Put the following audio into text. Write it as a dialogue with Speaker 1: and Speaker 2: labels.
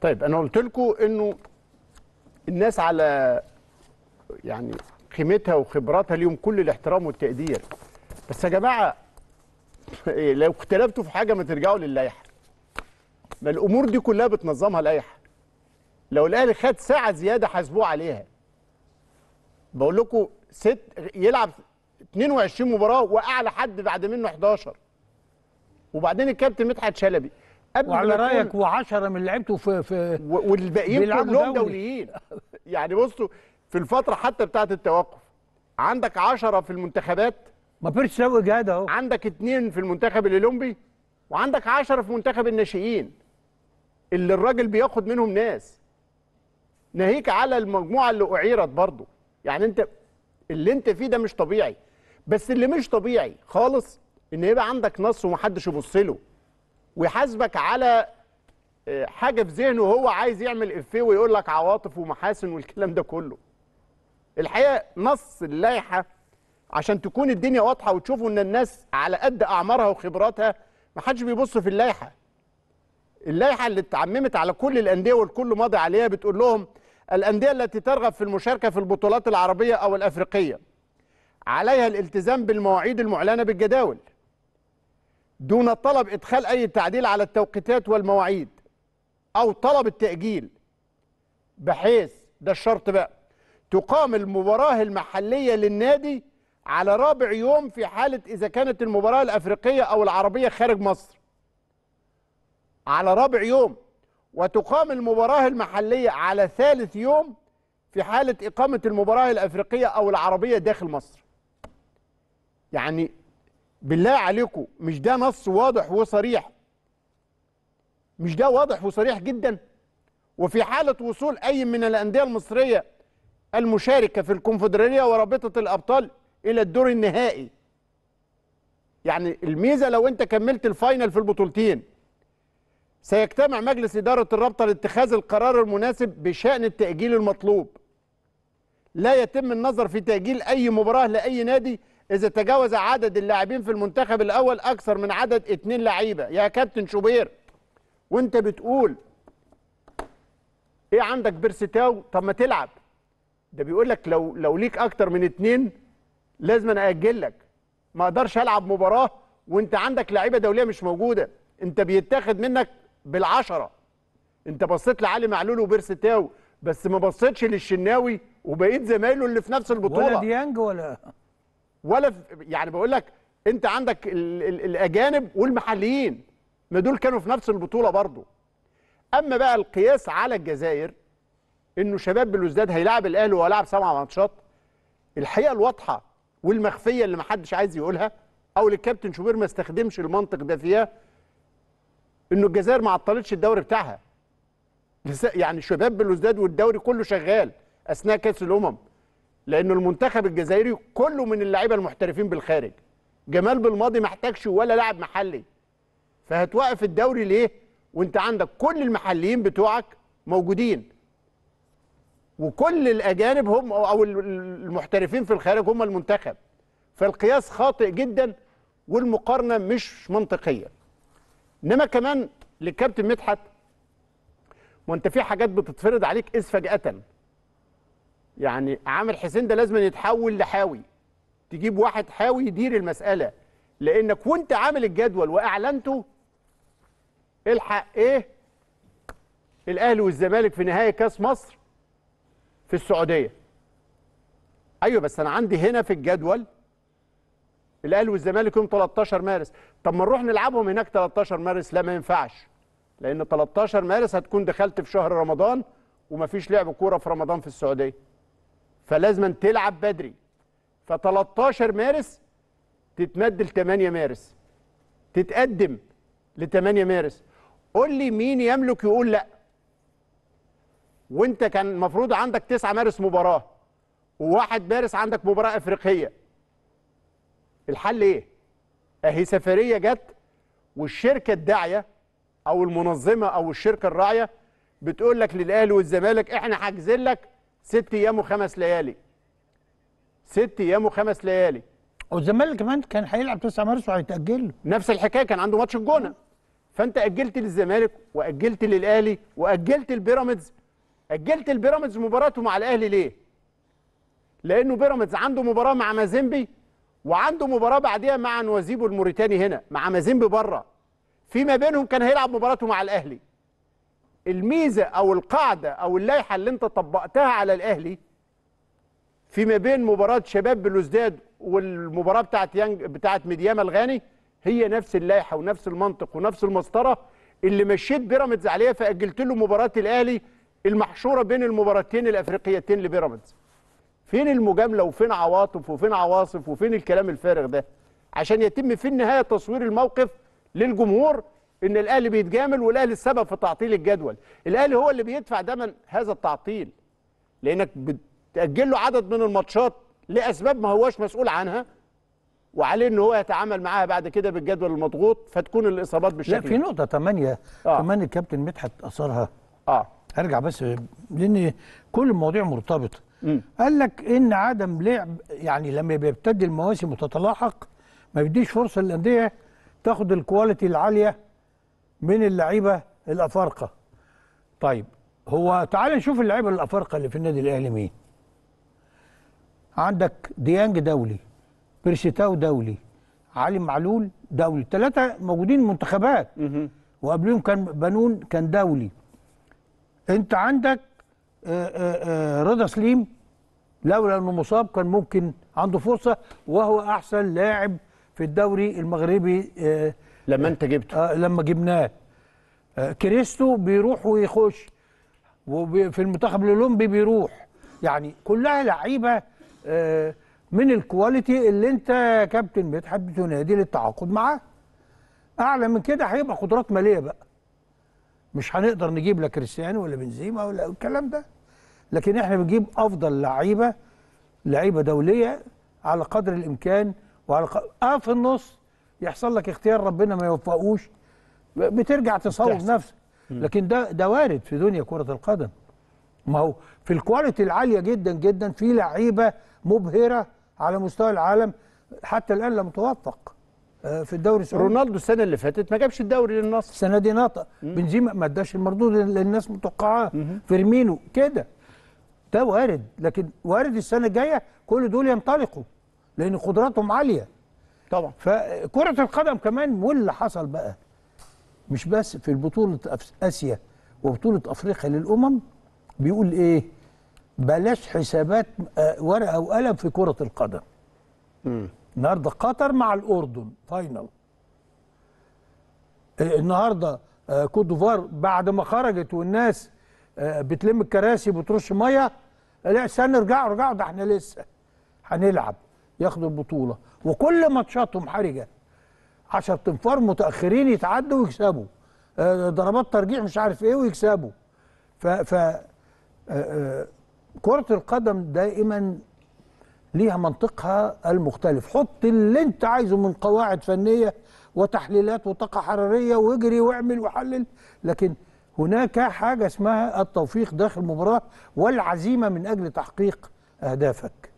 Speaker 1: طيب انا قلت لكم انه الناس على يعني قيمتها وخبراتها ليهم كل الاحترام والتقدير بس يا جماعه إيه، لو اختلفتوا في حاجه ما ترجعوا للائحه ما الامور دي كلها بتنظمها اللائحه لو الاهلي خد ساعه زياده حاسبوه عليها بقول لكم ست يلعب 22 مباراه واعلى حد بعد منه 11 وبعدين الكابتن مدحت شلبي قبل وعلى رايك و10 من لعيبته في في والباقيين كلهم دوليين يعني بصوا في الفتره حتى بتاعه التوقف عندك 10 في المنتخبات ما بيرش سوى جهاد اهو عندك اثنين في المنتخب الاولمبي وعندك 10 في منتخب الناشئين اللي الراجل بياخد منهم ناس ناهيك على المجموعه اللي اعيرت برضه يعني انت اللي انت فيه ده مش طبيعي بس اللي مش طبيعي خالص ان يبقى عندك نص ومحدش يبص له ويحاسبك على آه، حاجه في ذهنه هو عايز يعمل افيه ويقول لك عواطف ومحاسن والكلام ده كله الحقيقه نص اللائحه عشان تكون الدنيا واضحه وتشوفوا ان الناس على قد اعمارها وخبراتها ما حدش بيبص في اللائحه اللائحه اللي اتعممت على كل الانديه والكل ماضي عليها بتقول لهم الانديه التي ترغب في المشاركه في البطولات العربيه او الافريقيه عليها الالتزام بالمواعيد المعلنه بالجداول دون طلب إدخال أي تعديل على التوقيتات والمواعيد أو طلب التأجيل بحيث ده الشرط بقى تقام المباراة المحلية للنادي على رابع يوم في حالة إذا كانت المباراة الأفريقية أو العربية خارج مصر على رابع يوم وتقام المباراة المحلية على ثالث يوم في حالة إقامة المباراة الأفريقية أو العربية داخل مصر يعني بالله عليكم مش ده نص واضح وصريح مش ده واضح وصريح جدا وفي حالة وصول أي من الأندية المصرية المشاركة في الكونفدرالية ورابطة الأبطال إلى الدور النهائي يعني الميزة لو أنت كملت الفاينل في البطولتين سيجتمع مجلس إدارة الرابطة لاتخاذ القرار المناسب بشأن التأجيل المطلوب لا يتم النظر في تأجيل أي مباراة لأي نادي إذا تجاوز عدد اللاعبين في المنتخب الأول أكثر من عدد اتنين لعيبة يا كابتن شوبير وأنت بتقول إيه عندك بيرسيتاو طب ما تلعب ده بيقول لك لو لو ليك أكتر من اتنين لازم أنا أأجل لك ما أقدرش ألعب مباراة وأنت عندك لعيبة دولية مش موجودة أنت بيتاخد منك بالعشرة أنت بصيت لعلي معلول وبيرسيتاو بس ما بصيتش للشناوي وبقيت زمايله اللي في نفس البطوله ولا ديانج ولا ولا يعني بقول لك انت عندك الـ الـ الاجانب والمحليين ما دول كانوا في نفس البطوله برضه اما بقى القياس على الجزائر انه شباب بلوزداد هيلاعب الاهلي وهو لاعب سبع ماتشات الحقيقه الواضحه والمخفيه اللي محدش عايز يقولها او الكابتن شوبير ما استخدمش المنطق ده فيها انه الجزائر ما عطلتش الدوري بتاعها يعني شباب بلوزداد والدوري كله شغال اثناء كاس الامم لانه المنتخب الجزائري كله من اللعيبه المحترفين بالخارج جمال بالماضي ما احتاجش ولا لاعب محلي فهتوقف الدوري ليه وانت عندك كل المحليين بتوعك موجودين وكل الاجانب هم او المحترفين في الخارج هم المنتخب فالقياس خاطئ جدا والمقارنه مش منطقيه انما كمان للكابتن مدحت وانت في حاجات بتتفرض عليك إذ فجأةً يعني عامر حسين ده لازم يتحول لحاوي تجيب واحد حاوي يدير المساله لانك وانت عامل الجدول واعلنته الحق ايه الاهلي والزمالك في نهائي كاس مصر في السعوديه ايوه بس انا عندي هنا في الجدول الاهلي والزمالك يوم 13 مارس طب ما نروح نلعبهم هناك 13 مارس لا ما ينفعش لان 13 مارس هتكون دخلت في شهر رمضان ومفيش لعب كوره في رمضان في السعوديه فلازم تلعب بدري ف 13 مارس تتمد ل 8 مارس تتقدم ل 8 مارس قول لي مين يملك يقول لا وانت كان المفروض عندك 9 مارس مباراه و1 مارس عندك مباراه افريقيه الحل ايه اهي سفريه جت والشركه الداعيه او المنظمه او الشركه الراعيه بتقول لك للاهلي والزمالك احنا حاجزين لك ست ايام وخمس ليالي ست ايام وخمس ليالي والزمالك كمان كان هيلعب 9 مارس وهيتاجل له نفس الحكايه كان عنده ماتش الجونه فانت اجلت للزمالك واجلت للاهلي واجلت البيراميدز اجلت البيراميدز مباراته مع الاهلي ليه لانه بيراميدز عنده مباراه مع مازيمبي وعنده مباراه بعديها مع نوازيبو الموريتاني هنا مع مازيمبي بره فيما بينهم كان هيلعب مباراته مع الاهلي الميزه او القاعده او اللائحه اللي انت طبقتها على الاهلي فيما بين مباراه شباب بلوزداد والمباراه بتاعت يانج بتاعت ميدياما الغاني هي نفس اللائحه ونفس المنطق ونفس المسطره اللي مشيت بيراميدز عليها فاجلت له مباراه الاهلي المحشوره بين المباراتين الافريقيتين لبيراميدز فين المجامله وفين عواطف وفين عواصف وفين الكلام الفارغ ده عشان يتم في النهايه تصوير الموقف للجمهور ان الاهلي بيتجامل والاهلي السبب في تعطيل الجدول الاهلي هو اللي بيدفع ثمن هذا التعطيل لانك بتاجل له عدد من الماتشات لاسباب ما هواش مسؤول عنها وعليه ان هو يتعامل معاها بعد كده بالجدول المضغوط فتكون الاصابات بالشكل لا في نقطه
Speaker 2: 8 آه. كمان الكابتن مدحت اثرها اه ارجع بس لان كل المواضيع مرتبطه قال لك ان عدم لعب يعني لما بيبتدي المواسم وتتلاحق ما بيديش فرصه للانديه تاخد الكواليتي العاليه من اللعيبه الافارقه طيب هو تعال نشوف اللعيبه الافارقه اللي في النادي الاهلي مين عندك ديانج دولي بيرشيتاو دولي علي معلول دولي ثلاثه موجودين منتخبات وقبلهم كان بنون كان دولي انت عندك آه، آه، آه، رضا سليم لولا انه مصاب كان ممكن عنده فرصه وهو احسن لاعب في الدوري المغربي لما انت جبته آه لما جبناه آه كريستو بيروح ويخش وفي المنتخب الاولمبي بيروح يعني كلها لعيبه آه من الكواليتي اللي انت يا كابتن مدحت بتنادي للتعاقد معاه اعلى من كده هيبقى قدرات ماليه بقى مش هنقدر نجيب لا كريستيانو ولا بنزيما ولا الكلام ده لكن احنا بنجيب افضل لعيبه لعيبه دوليه على قدر الامكان وعلى قدر... اه في النص يحصل لك اختيار ربنا ما يوفقوش بترجع تصوب نفسك لكن ده ده وارد في دنيا كره القدم ما هو في الكواليتي العاليه جدا جدا في لعيبه مبهره على مستوى العالم حتى الان لم توفق آه، في الدوري السعودي رونالدو السنه اللي فاتت ما جابش الدوري للنصر السنه دي نطق بنزيما ما اداش المردود اللي الناس متوقعاه فيرمينو كده ده وارد لكن وارد السنه الجايه كل دول ينطلقوا لان قدراتهم عاليه طبعا فكره القدم كمان واللي حصل بقى مش بس في البطولة اسيا وبطوله افريقيا للامم بيقول ايه بلاش حسابات آه، ورقه وقلم في كره القدم النهارده قطر مع الاردن فاينل آه، النهارده آه، كوت ديفوار بعد ما خرجت والناس بتلم الكراسي بترش ميه لا استنى ارجعوا ارجعوا ده احنا لسه هنلعب ياخدوا البطوله وكل ماتشاتهم حرجه 10 تنفار متاخرين يتعدوا ويكسبوا آه، ضربات ترجيح مش عارف ايه ويكسبوا ف ف آه، آه، كره القدم دائما ليها منطقها المختلف حط اللي انت عايزه من قواعد فنيه وتحليلات وطاقه حراريه واجري واعمل وحلل لكن هناك حاجه اسمها التوفيق داخل المباراه والعزيمه من اجل تحقيق اهدافك